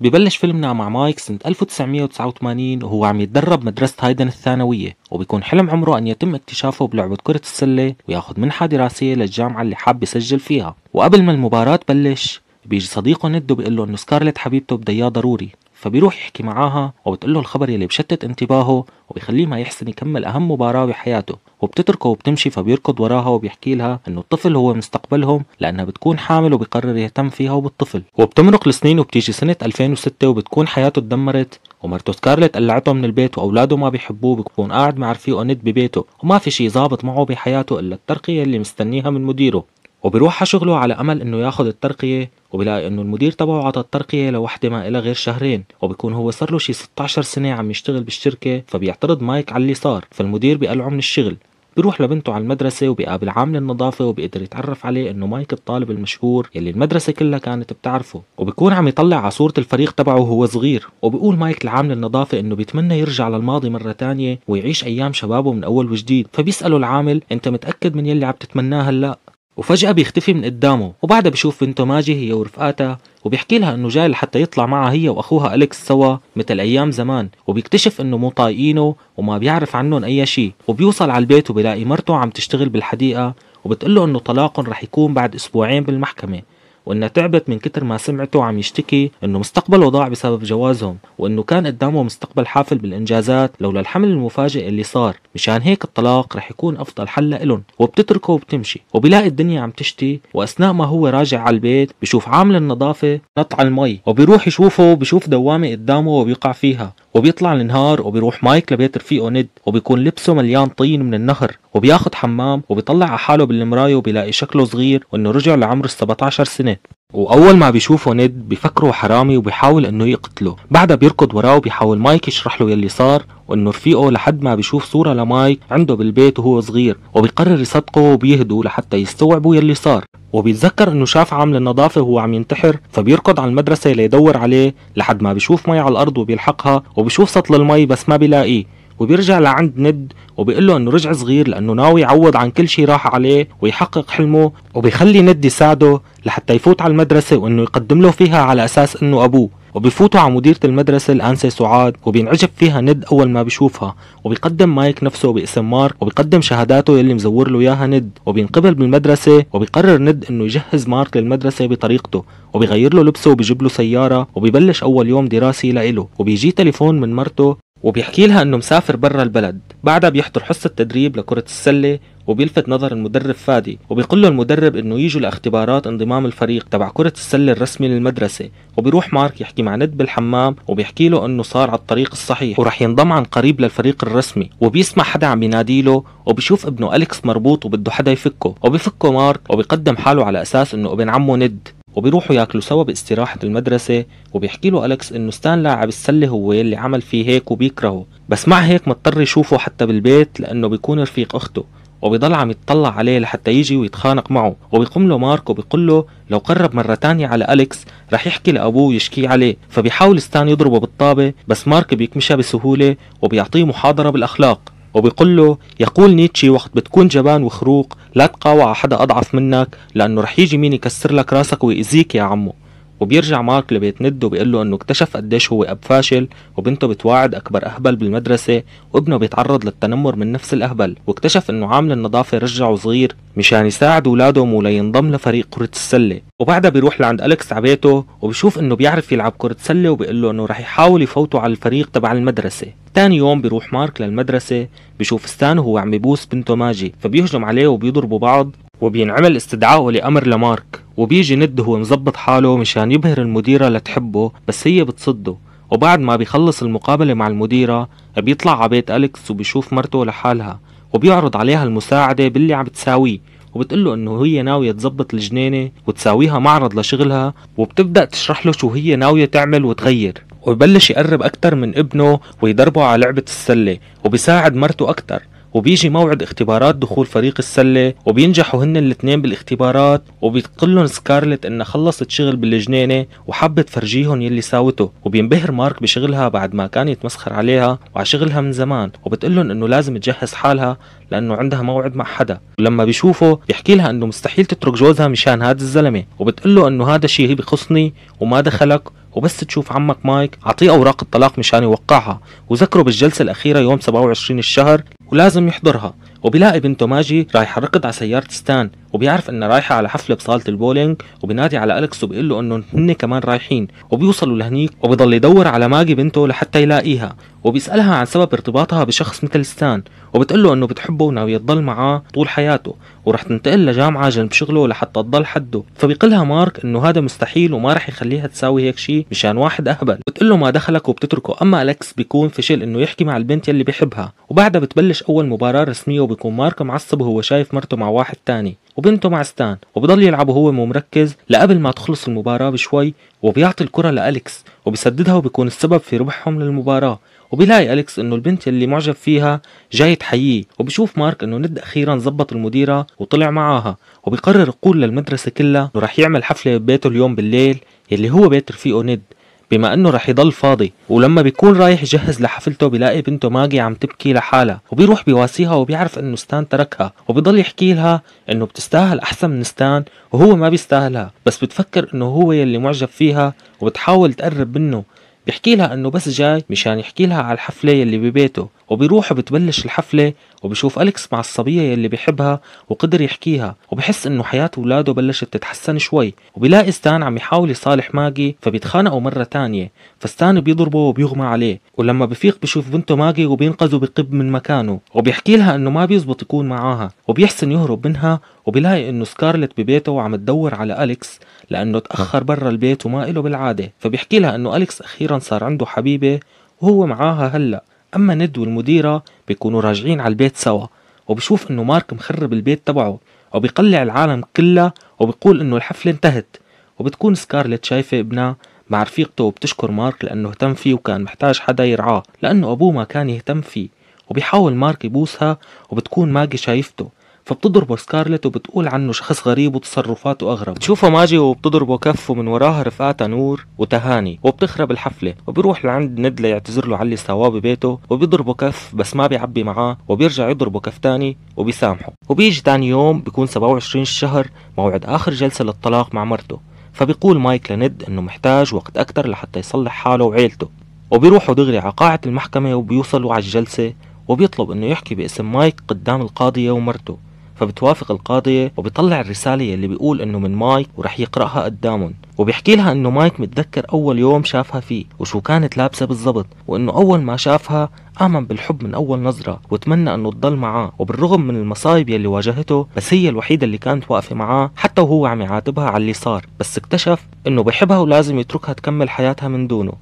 ببلش فيلمنا مع مايك سنة 1989 وهو عم يتدرب مدرسة هايدن الثانوية وبيكون حلم عمره أن يتم اكتشافه بلعبة كرة السلة وياخذ منحة دراسية للجامعة اللي حاب يسجل فيها وقبل ما المباراة تبلش بيجي صديقه ندو بيقول له انه سكارلت حبيبته بدها ضروري فبيروح يحكي معاها وبتقول له الخبر يلي بشتت انتباهه وبيخليه ما يحسن يكمل اهم مباراه بحياته وبتتركه وبتمشي فبيركض وراها وبيحكي لها انه الطفل هو مستقبلهم لانها بتكون حامل وبيقرر يهتم فيها وبالطفل وبتمرق السنين وبتيجي سنه 2006 وبتكون حياته تدمرت ومرته سكارلت قلعته من البيت واولاده ما بيحبوه بكون قاعد مع رفيقه ند ببيته وما في شيء ظابط معه بحياته الا الترقيه اللي مستنيها من مديره وبيروح على شغله على امل انه ياخذ الترقيه وبلاقي انه المدير تبعه عطى الترقيه لوحده ما إلى غير شهرين وبكون هو صار له شي 16 سنه عم يشتغل بالشركه فبيعترض مايك على اللي صار فالمدير بيقلعه من الشغل بيروح لبنته على المدرسة وبيقابل عامل النظافة وبيقدر يتعرف عليه إنه مايك الطالب المشهور يلي المدرسة كلها كانت بتعرفه وبكون عم يطلع على صورة الفريق تبعه وهو صغير وبيقول مايك لعامل النظافة إنه بيتمنى يرجع للماضي مرة تانية ويعيش أيام شبابه من أول وجديد فبيسأله العامل أنت متأكد من يلي عم تتمناه هلا وفجأة بيختفي من قدامه وبعدها بشوف بنته ماجي هي ورفقاتها وبيحكي لها انه جاي لحتى يطلع معها هي واخوها اليكس سوا مثل ايام زمان وبيكتشف انه مو طايقينه وما بيعرف عنهم اي شيء وبيوصل على البيت وبيلاقي مرته عم تشتغل بالحديقه وبتقول له انه طلاقهم رح يكون بعد اسبوعين بالمحكمه وانها تعبت من كتر ما سمعته عم يشتكي انه مستقبله ضاع بسبب جوازهم وانه كان قدامه مستقبل حافل بالانجازات لولا الحمل المفاجئ اللي صار مشان هيك الطلاق رح يكون افضل حل لإلن وبتتركه وبتمشي وبلاقي الدنيا عم تشتي واثناء ما هو راجع على البيت بشوف عامل النظافه نط على المي وبيروح يشوفه بشوف دوامه قدامه وبيقع فيها وبيطلع النهار وبيروح مايك لبيت رفيقه ند وبيكون لبسه مليان طين من النهر وبياخد حمام وبيطلع على حاله بالمراية وبيلاقي شكله صغير وانه رجع لعمره 17 سنة واول ما بيشوفه نيد بيفكره حرامي وبيحاول انه يقتله بعدها بيركض وراه وبيحاول مايك يشرح له يلي صار وانه رفيقه لحد ما بيشوف صوره لمايك عنده بالبيت وهو صغير وبيقرر يصدقه وبيهدوا لحتى يستوعبوا يلي صار وبيتذكر انه شاف عامل النظافه وهو عم ينتحر فبيركض على المدرسه ليدور عليه لحد ما بيشوف مي على الارض وبيلحقها وبيشوف سطل المي بس ما بيلاقيه وبيرجع لعند ند وبيقول له انه رجع صغير لانه ناوي يعوض عن كل شيء راح عليه ويحقق حلمه وبيخلي ند يساعده لحتى يفوت على المدرسه وانه يقدم له فيها على اساس انه ابوه وبفوتوا على مديرة المدرسة الأنسة سعاد وبينعجب فيها ند أول ما بشوفها وبيقدم مايك نفسه باسم مارك وبيقدم شهاداته يلي مزور له إياها ند وبينقبل بالمدرسة وبيقرر ند إنه يجهز مارك للمدرسة بطريقته وبيغير له لبسه وبيجيب له سيارة وبيبلش أول يوم دراسي لإله وبيجي تليفون من مرته وبيحكي لها انه مسافر برا البلد بعدها بيحضر حصة تدريب لكرة السلة وبيلفت نظر المدرب فادي وبيقول له المدرب انه يجوا لاختبارات انضمام الفريق تبع كرة السلة الرسمي للمدرسة وبيروح مارك يحكي مع ند بالحمام وبيحكي له انه صار على الطريق الصحيح ورح ينضم عن قريب للفريق الرسمي وبيسمع حدا عم ينادي له وبيشوف ابنه اليكس مربوط وبده حدا يفكه وبيفكه مارك وبيقدم حاله على اساس انه ابن عمه ند وبيروحوا ياكلوا سوا باستراحة المدرسة وبيحكي له أليكس إنه ستان لاعب السلة هو اللي عمل فيه هيك وبيكرهه بس مع هيك مضطر يشوفه حتى بالبيت لأنه بيكون رفيق أخته وبيضل عم يتطلع عليه لحتى يجي ويتخانق معه وبيقوم له مارك وبيقول له لو قرب مرة تانية على أليكس رح يحكي لأبوه ويشكيه عليه فبيحاول ستان يضربه بالطابة بس مارك بيكمشها بسهولة وبيعطيه محاضرة بالأخلاق وبيقول له يقول نيتشي وقت بتكون جبان وخروق لا تقاوع حدا أضعف منك لأنه رح يجي مين يكسر لك راسك ويأذيك يا عمو وبيرجع مارك لبيت ند وبيقول له انه اكتشف قديش هو اب فاشل وبنته بتواعد اكبر اهبل بالمدرسه وابنه بيتعرض للتنمر من نفس الاهبل واكتشف انه عامل النظافه رجعه صغير مشان يعني يساعد اولادهم ولينضم لفريق كره السله وبعدها بيروح لعند الكس عبيته وبيشوف انه بيعرف يلعب كره سله وبيقول له انه رح يحاول يفوته على الفريق تبع المدرسه ثاني يوم بيروح مارك للمدرسه بيشوف ستان وهو عم يبوس بنته ماجي فبيهجم عليه وبيضربوا بعض وبينعمل استدعائه لامر لمارك وبيجي ند هو مظبط حاله مشان يبهر المديرة لتحبه بس هي بتصده وبعد ما بيخلص المقابلة مع المديرة بيطلع عبيت أليكس وبيشوف مرته لحالها وبيعرض عليها المساعدة باللي عم تساويه وبتقله انه هي ناوية تزبط الجنينة وتساويها معرض لشغلها وبتبدأ تشرح له شو هي ناوية تعمل وتغير وببلش يقرب أكتر من ابنه ويدربه على لعبة السلة وبيساعد مرته أكتر وبيجي موعد اختبارات دخول فريق السله وبينجحوا هن الاثنين بالاختبارات وبتقلن سكارلت انها خلصت شغل بالجنينه وحبت فرجيهم يلي ساوته وبينبهر مارك بشغلها بعد ما كان يتمسخر عليها وعلى شغلها من زمان وبتقلن انه لازم تجهز حالها لانه عندها موعد مع حدا ولما بيشوفه بيحكي لها انه مستحيل تترك جوزها مشان هذا الزلمه وبتقول له انه هذا شيء بخصني وما دخلك وبس تشوف عمك مايك اعطيه اوراق الطلاق مشان يوقعها وذكره بالجلسه الاخيره يوم 27 الشهر ولازم يحضرها وبيلاقي بنته ماجي رايحة ركض على سيارة ستان وبيعرف انها رايحة على حفلة بصالة البولينج وبينادي على الكس وبيقول له انه هن كمان رايحين وبيوصلوا لهنيك وبيضل يدور على ماجي بنته لحتى يلاقيها وبيسألها عن سبب ارتباطها بشخص مثل ستان وبتقول له انه بتحبه وناوي يضل معاه طول حياته ورح تنتقل لجامعة جنب شغله لحتى تضل حده فبيقلها مارك انه هذا مستحيل وما رح يخليها تساوي هيك شيء مشان واحد اهبل بتقول له ما دخلك وبتتركه اما الكس بيكون فشل انه يحكي مع البنت يلي بيحبها وبعدها بتبلش اول مباراة رسمية وبيكون مارك معصب وهو شايف مرته مع واحد تاني وبنته مع ستان وبضل يلعب وهو مو مركز لقبل ما تخلص المباراة بشوي وبيعطي الكرة لأليكس وبسددها وبيكون السبب في ربحهم للمباراة وبيلاقي أليكس إنه البنت اللي معجب فيها جاي تحييه وبشوف مارك إنه ند أخيرا زبط المديرة وطلع معاها وبيقرر يقول للمدرسة كلها إنه رح يعمل حفلة ببيته اليوم بالليل يلي هو بيت رفيقه ند بما انه رح يضل فاضي ولما بيكون رايح يجهز لحفلته بيلاقي بنته ماجي عم تبكي لحالها وبيروح بيواسيها وبيعرف انه ستان تركها وبيضل يحكي لها انه بتستاهل احسن من ستان وهو ما بيستاهلها بس بتفكر انه هو يلي معجب فيها وبتحاول تقرب منه بيحكي لها انه بس جاي مشان يحكي لها على الحفله يلي ببيته وبيروح بتبلش الحفله وبشوف أليكس مع الصبية يلي بيحبها وقدر يحكيها وبحس إنه حياة أولاده بلشت تتحسن شوي وبلاقي ستان عم يحاول يصالح ماجي فبيتخانقوا مرة تانية فستان بيضربه وبيغمى عليه ولما بفيق بشوف بنته ماجي وبينقذه بقب من مكانه وبيحكي لها إنه ما بيزبط يكون معاها وبيحسن يهرب منها وبلاقي إنه سكارلت ببيته وعم تدور على أليكس لأنه تأخر برا البيت وما إله بالعادة فبيحكي لها إنه أليكس أخيرا صار عنده حبيبة وهو معاها هلأ اما ند والمديره بيكونوا راجعين على البيت سوا وبشوف انه مارك مخرب البيت تبعه وبيقلع العالم كلها وبيقول انه الحفله انتهت وبتكون سكارلت شايفه ابنها مع رفيقته وبتشكر مارك لانه اهتم فيه وكان محتاج حدا يرعاه لانه ابوه ما كان يهتم فيه وبيحاول مارك يبوسها وبتكون ماجي شايفته فبتضربه سكارلت وبتقول عنه شخص غريب وتصرفاته أغرب بتشوفه ماجي وبتضربه كف ومن وراها رفقاتها نور وتهاني وبتخرب الحفلة وبيروح لعند ند ليعتذر له على اللي سواه ببيته وبيضربه كف بس ما بيعبي معاه وبيرجع يضربه كف تاني وبيسامحه وبيجي تاني يوم بيكون 27 الشهر موعد آخر جلسة للطلاق مع مرته فبيقول مايك لند انه محتاج وقت اكتر لحتى يصلح حاله وعيلته وبيروحوا دغري على قاعة المحكمة وبيوصلوا على الجلسة وبيطلب انه يحكي باسم مايك قدام القاضية ومرته فبتوافق القاضية وبيطلع الرسالة يلي بيقول انه من مايك ورح يقرأها قدامهم وبيحكي لها انه مايك متذكر اول يوم شافها فيه وشو كانت لابسة بالضبط وانه اول ما شافها آمن بالحب من أول نظرة وتمنى أنه تضل معاه وبالرغم من المصايب يلي واجهته بس هي الوحيدة اللي كانت واقفة معاه حتى وهو عم يعاتبها على اللي صار بس اكتشف أنه بحبها ولازم يتركها تكمل حياتها من دونه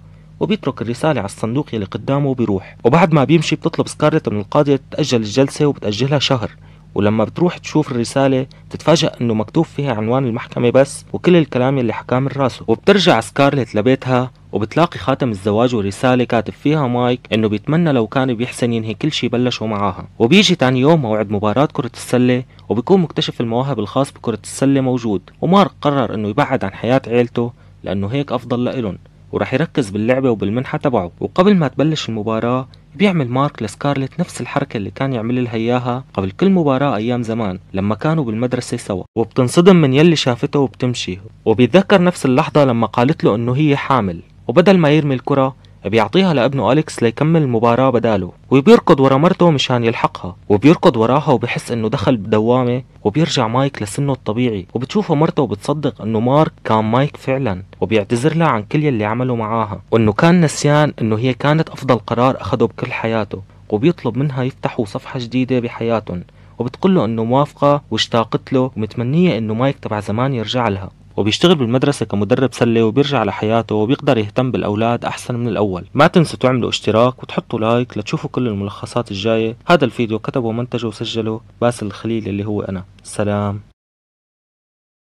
وبيترك الرسالة على الصندوق يلي قدامه وبيروح وبعد ما بيمشي بتطلب سكارلت من القاضية تتأجل الجلسة وبتأجلها شهر ولما بتروح تشوف الرسالة تتفاجأ انه مكتوب فيها عنوان المحكمة بس وكل الكلام اللي حكاه من راسه وبترجع سكارلت لبيتها وبتلاقي خاتم الزواج ورسالة كاتب فيها مايك انه بيتمنى لو كان بيحسن ينهي كل شي بلشوا معاها وبيجي تاني يوم موعد مباراة كرة السلة وبيكون مكتشف المواهب الخاص بكرة السلة موجود ومارك قرر انه يبعد عن حياة عيلته لانه هيك افضل لإلن وراح يركز باللعبة وبالمنحة تبعه وقبل ما تبلش المباراة بيعمل مارك لسكارلت نفس الحركة اللي كان يعمل لها إياها قبل كل مباراة أيام زمان لما كانوا بالمدرسة سوا وبتنصدم من يلي شافته وبتمشي وبيتذكر نفس اللحظة لما قالت له إنه هي حامل وبدل ما يرمي الكرة بيعطيها لابنه أليكس ليكمل المباراة بداله وبيركض ورا مرته مشان يلحقها وبيركض وراها وبحس انه دخل بدوامة وبيرجع مايك لسنه الطبيعي وبتشوفه مرته وبتصدق انه مارك كان مايك فعلا وبيعتذر لها عن كل يلي عمله معاها وانه كان نسيان انه هي كانت افضل قرار اخده بكل حياته وبيطلب منها يفتحوا صفحة جديدة بحياتهم وبتقول له انه موافقة واشتاقت له ومتمنية انه مايك تبع زمان يرجع لها وبيشتغل بالمدرسة كمدرب سلة وبيرجع لحياته وبيقدر يهتم بالأولاد أحسن من الأول ما تنسوا تعملوا اشتراك وتحطوا لايك لتشوفوا كل الملخصات الجاية هذا الفيديو كتبه ومنتجه وسجله باسل الخليل اللي هو أنا سلام